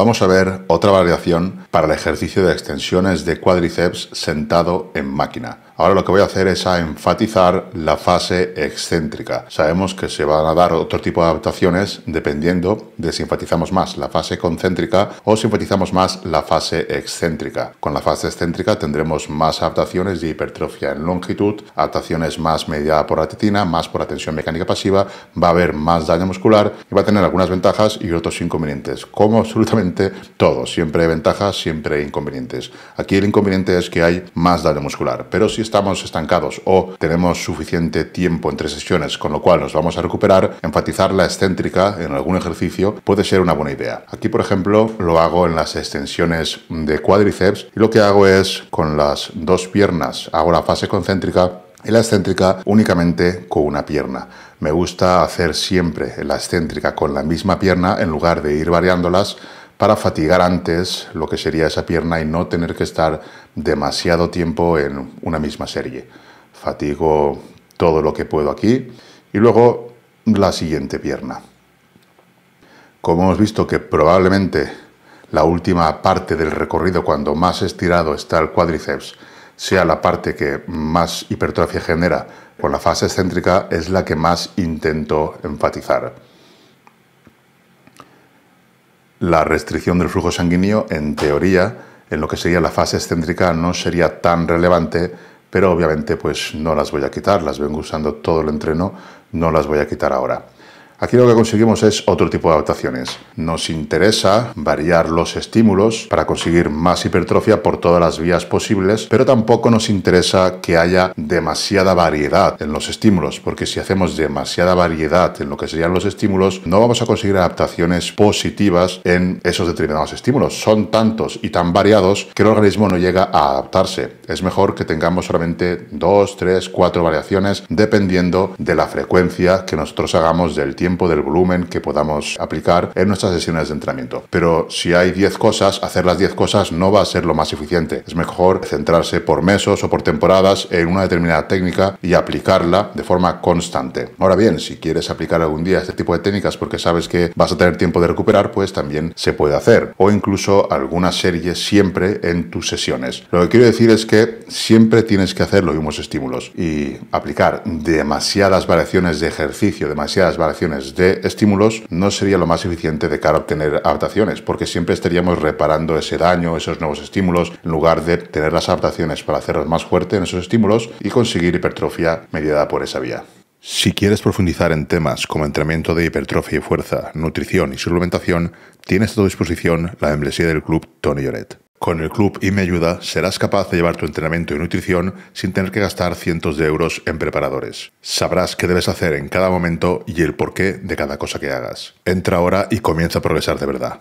Vamos a ver otra variación para el ejercicio de extensiones de cuádriceps sentado en máquina. Ahora lo que voy a hacer es enfatizar la fase excéntrica. Sabemos que se van a dar otro tipo de adaptaciones dependiendo de si enfatizamos más la fase concéntrica o si enfatizamos más la fase excéntrica. Con la fase excéntrica tendremos más adaptaciones de hipertrofia en longitud, adaptaciones más mediada por la tetina, más por la tensión mecánica pasiva, va a haber más daño muscular y va a tener algunas ventajas y otros inconvenientes. Como absolutamente todo, siempre ventajas, siempre inconvenientes. Aquí el inconveniente es que hay más daño muscular, pero si estamos estancados o tenemos suficiente tiempo entre sesiones, con lo cual nos vamos a recuperar, enfatizar la excéntrica en algún ejercicio puede ser una buena idea. Aquí, por ejemplo, lo hago en las extensiones de cuádriceps y lo que hago es con las dos piernas hago la fase concéntrica y la excéntrica únicamente con una pierna. Me gusta hacer siempre la excéntrica con la misma pierna en lugar de ir variándolas para fatigar antes lo que sería esa pierna y no tener que estar demasiado tiempo en una misma serie. Fatigo todo lo que puedo aquí y luego la siguiente pierna. Como hemos visto que probablemente la última parte del recorrido cuando más estirado está el cuádriceps sea la parte que más hipertrofia genera con la fase excéntrica es la que más intento enfatizar la restricción del flujo sanguíneo, en teoría, en lo que sería la fase excéntrica, no sería tan relevante, pero obviamente pues no las voy a quitar, las vengo usando todo el entreno, no las voy a quitar ahora. Aquí lo que conseguimos es otro tipo de adaptaciones. Nos interesa variar los estímulos para conseguir más hipertrofia por todas las vías posibles, pero tampoco nos interesa que haya demasiada variedad en los estímulos, porque si hacemos demasiada variedad en lo que serían los estímulos, no vamos a conseguir adaptaciones positivas en esos determinados estímulos. Son tantos y tan variados que el organismo no llega a adaptarse. Es mejor que tengamos solamente dos, tres, cuatro variaciones dependiendo de la frecuencia que nosotros hagamos del tiempo del volumen que podamos aplicar en nuestras sesiones de entrenamiento. Pero si hay 10 cosas, hacer las 10 cosas no va a ser lo más eficiente. Es mejor centrarse por meses o por temporadas en una determinada técnica y aplicarla de forma constante. Ahora bien, si quieres aplicar algún día este tipo de técnicas porque sabes que vas a tener tiempo de recuperar, pues también se puede hacer. O incluso alguna serie siempre en tus sesiones. Lo que quiero decir es que siempre tienes que hacer los mismos estímulos y aplicar demasiadas variaciones de ejercicio, demasiadas variaciones de estímulos no sería lo más eficiente de cara a obtener adaptaciones, porque siempre estaríamos reparando ese daño, esos nuevos estímulos, en lugar de tener las adaptaciones para hacerlas más fuertes en esos estímulos y conseguir hipertrofia mediada por esa vía. Si quieres profundizar en temas como entrenamiento de hipertrofia y fuerza, nutrición y suplementación, tienes a tu disposición la membresía del club Tony Lloret. Con el club y mi ayuda serás capaz de llevar tu entrenamiento y nutrición sin tener que gastar cientos de euros en preparadores. Sabrás qué debes hacer en cada momento y el porqué de cada cosa que hagas. Entra ahora y comienza a progresar de verdad.